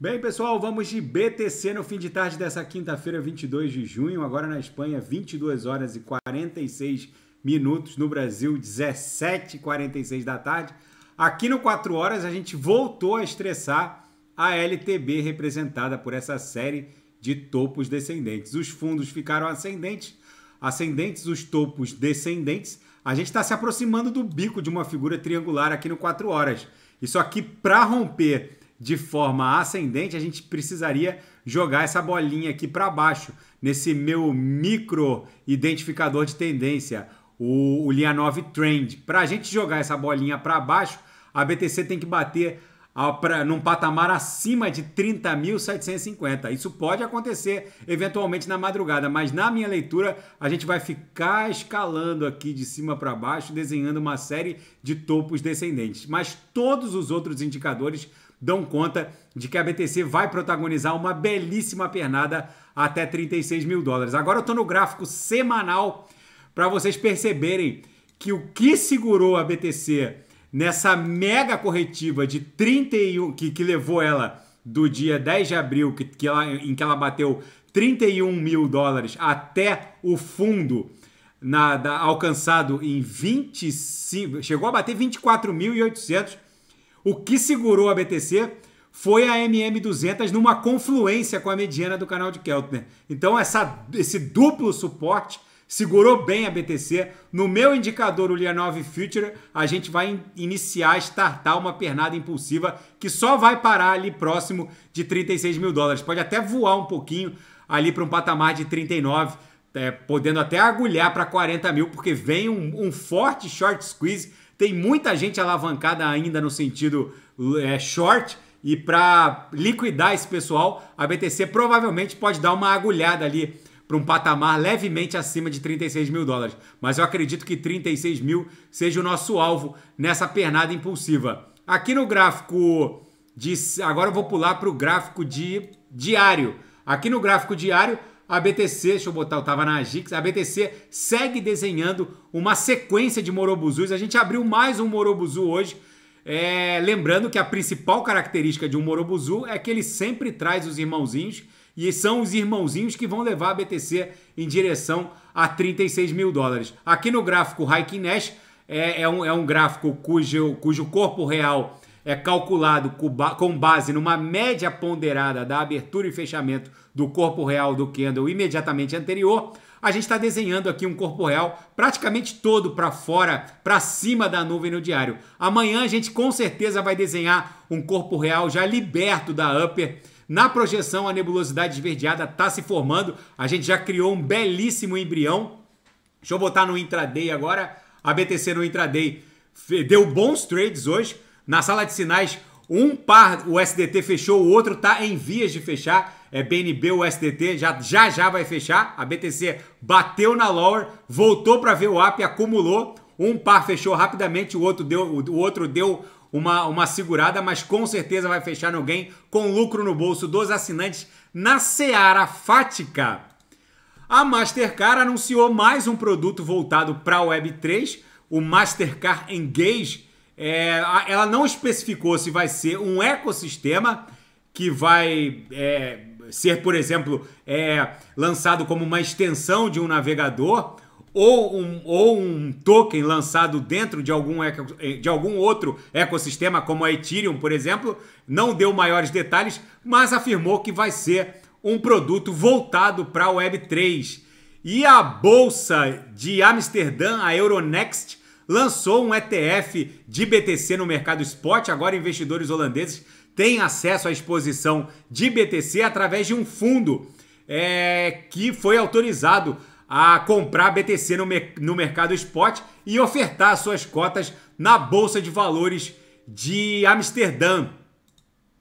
Bem, pessoal, vamos de BTC no fim de tarde dessa quinta-feira, 22 de junho. Agora na Espanha, 22 horas e 46 minutos. No Brasil, 17h46 da tarde. Aqui no 4 Horas, a gente voltou a estressar a LTB, representada por essa série de topos descendentes. Os fundos ficaram ascendentes, ascendentes, os topos descendentes. A gente está se aproximando do bico de uma figura triangular aqui no 4 Horas. Isso aqui, para romper de forma ascendente, a gente precisaria jogar essa bolinha aqui para baixo, nesse meu micro identificador de tendência, o, o 9 Trend. Para a gente jogar essa bolinha para baixo, a BTC tem que bater a, pra, num patamar acima de 30.750. Isso pode acontecer eventualmente na madrugada, mas na minha leitura a gente vai ficar escalando aqui de cima para baixo, desenhando uma série de topos descendentes. Mas todos os outros indicadores dão conta de que a BTC vai protagonizar uma belíssima pernada até 36 mil dólares. Agora eu estou no gráfico semanal para vocês perceberem que o que segurou a BTC nessa mega corretiva de 31 que, que levou ela do dia 10 de abril, que, que ela, em que ela bateu 31 mil dólares até o fundo na, da, alcançado em 25, chegou a bater 24.800 o que segurou a BTC foi a MM200 numa confluência com a mediana do canal de Keltner. Então essa, esse duplo suporte segurou bem a BTC. No meu indicador, o Lianov Future, a gente vai in iniciar, startar uma pernada impulsiva que só vai parar ali próximo de 36 mil dólares. Pode até voar um pouquinho ali para um patamar de 39, é, podendo até agulhar para 40 mil, porque vem um, um forte short squeeze tem muita gente alavancada ainda no sentido é, short. E para liquidar esse pessoal, a BTC provavelmente pode dar uma agulhada ali para um patamar levemente acima de 36 mil dólares. Mas eu acredito que 36 mil seja o nosso alvo nessa pernada impulsiva. Aqui no gráfico de. Agora eu vou pular para o gráfico de diário. Aqui no gráfico diário, a BTC, deixa eu botar, eu tava na Agix, a BTC segue desenhando uma sequência de morobuzus. A gente abriu mais um morobuzu hoje. É, lembrando que a principal característica de um morobuzu é que ele sempre traz os irmãozinhos e são os irmãozinhos que vão levar a BTC em direção a 36 mil dólares. Aqui no gráfico High Nash é, é, um, é um gráfico cujo, cujo corpo real é calculado com base numa média ponderada da abertura e fechamento do corpo real do candle imediatamente anterior, a gente está desenhando aqui um corpo real praticamente todo para fora, para cima da nuvem no diário. Amanhã a gente com certeza vai desenhar um corpo real já liberto da upper. Na projeção, a nebulosidade esverdeada está se formando. A gente já criou um belíssimo embrião. Deixa eu botar no intraday agora. A BTC no intraday deu bons trades hoje. Na sala de sinais, um par o SDT fechou, o outro está em vias de fechar. É BNB, o SDT já já, já vai fechar. A BTC bateu na Lower, voltou para ver o app, acumulou. Um par fechou rapidamente, o outro deu, o outro deu uma, uma segurada, mas com certeza vai fechar no gain com lucro no bolso dos assinantes na Seara Fática. A Mastercard anunciou mais um produto voltado para a Web3, o Mastercard Engage é, ela não especificou se vai ser um ecossistema que vai é, ser, por exemplo, é, lançado como uma extensão de um navegador ou um, ou um token lançado dentro de algum, eco, é, de algum outro ecossistema, como a Ethereum, por exemplo, não deu maiores detalhes, mas afirmou que vai ser um produto voltado para a Web3. E a bolsa de Amsterdã, a Euronext, lançou um ETF de BTC no mercado spot. Agora, investidores holandeses têm acesso à exposição de BTC através de um fundo é, que foi autorizado a comprar BTC no, no mercado spot e ofertar suas cotas na Bolsa de Valores de Amsterdã.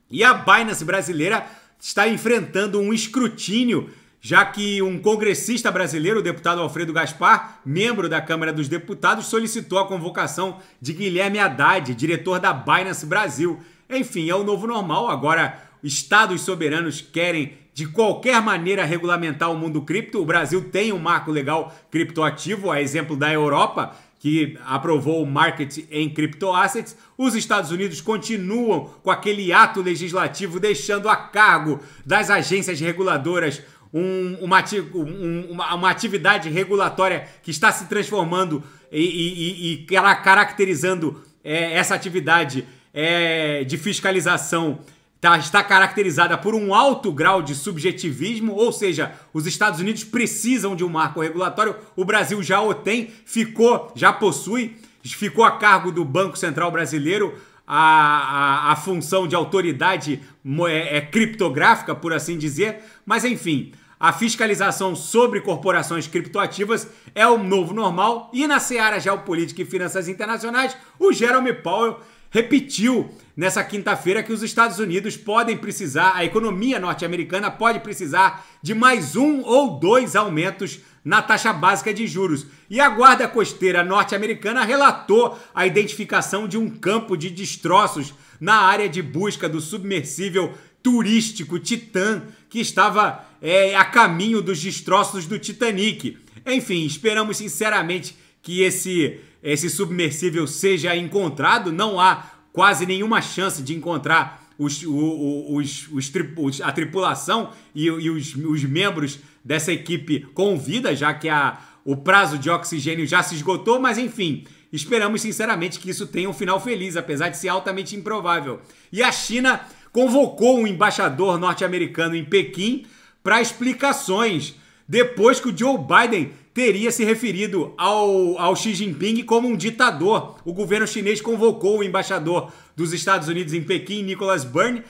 E a Binance brasileira está enfrentando um escrutínio já que um congressista brasileiro, o deputado Alfredo Gaspar, membro da Câmara dos Deputados, solicitou a convocação de Guilherme Haddad, diretor da Binance Brasil. Enfim, é o novo normal. Agora, estados soberanos querem de qualquer maneira regulamentar o mundo cripto. O Brasil tem um marco legal criptoativo, a exemplo da Europa, que aprovou o market em criptoassets. Os Estados Unidos continuam com aquele ato legislativo deixando a cargo das agências reguladoras um, uma, um, uma, uma, atividade regulatória que está se transformando e, e, e, e ela caracterizando é, essa atividade é, de fiscalização tá, está caracterizada por um alto grau de subjetivismo, ou seja, os Estados Unidos precisam de um marco regulatório, o Brasil já o tem, ficou, já possui, ficou a cargo do Banco Central Brasileiro a, a, a função de autoridade é, é, criptográfica, por assim dizer, mas enfim. A fiscalização sobre corporações criptoativas é o novo normal e na seara geopolítica e finanças internacionais, o Jeremy Powell repetiu nessa quinta-feira que os Estados Unidos podem precisar, a economia norte-americana pode precisar de mais um ou dois aumentos na taxa básica de juros. E a guarda costeira norte-americana relatou a identificação de um campo de destroços na área de busca do submersível turístico Titã, que estava é, a caminho dos destroços do Titanic. Enfim, esperamos sinceramente que esse, esse submersível seja encontrado. Não há quase nenhuma chance de encontrar os, os, os, os a tripulação e, e os, membros dessa equipe com vida, já que a, o prazo de oxigênio já se esgotou, mas enfim. Esperamos sinceramente que isso tenha um final feliz, apesar de ser altamente improvável. E a China convocou um embaixador norte-americano em Pequim para explicações depois que o Joe Biden teria se referido ao, ao Xi Jinping como um ditador. O governo chinês convocou o embaixador dos Estados Unidos em Pequim, Nicholas Byrne,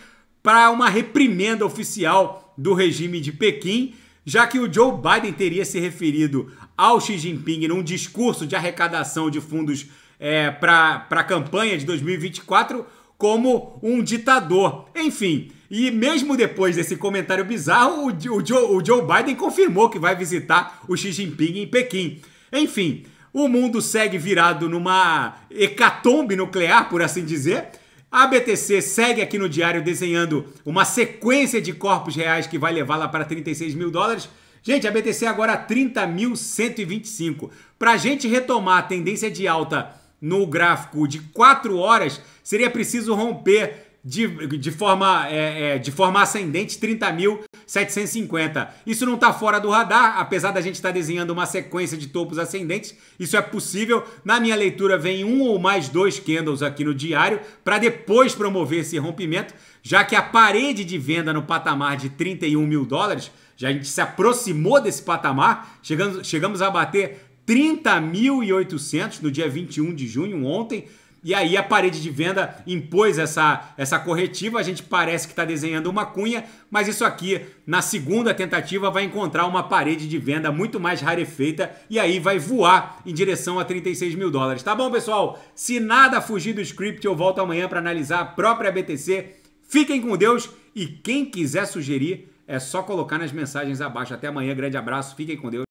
para uma reprimenda oficial do regime de Pequim, já que o Joe Biden teria se referido ao Xi Jinping num discurso de arrecadação de fundos é, para a campanha de 2024 como um ditador. Enfim, e mesmo depois desse comentário bizarro, o Joe, o Joe Biden confirmou que vai visitar o Xi Jinping em Pequim. Enfim, o mundo segue virado numa hecatombe nuclear, por assim dizer. A BTC segue aqui no diário desenhando uma sequência de corpos reais que vai levá-la para 36 mil dólares. Gente, a BTC agora 30.125. Para a gente retomar a tendência de alta no gráfico de 4 horas, seria preciso romper de, de, forma, é, é, de forma ascendente 30.750. Isso não está fora do radar, apesar da gente estar tá desenhando uma sequência de topos ascendentes, isso é possível. Na minha leitura, vem um ou mais dois candles aqui no diário para depois promover esse rompimento, já que a parede de venda no patamar de 31 mil dólares já a gente se aproximou desse patamar, chegamos, chegamos a bater 30.800 no dia 21 de junho, ontem. E aí a parede de venda impôs essa, essa corretiva. A gente parece que está desenhando uma cunha, mas isso aqui, na segunda tentativa, vai encontrar uma parede de venda muito mais rarefeita e aí vai voar em direção a 36 mil dólares. Tá bom, pessoal? Se nada fugir do script, eu volto amanhã para analisar a própria BTC. Fiquem com Deus e quem quiser sugerir, é só colocar nas mensagens abaixo. Até amanhã, grande abraço, fiquem com Deus.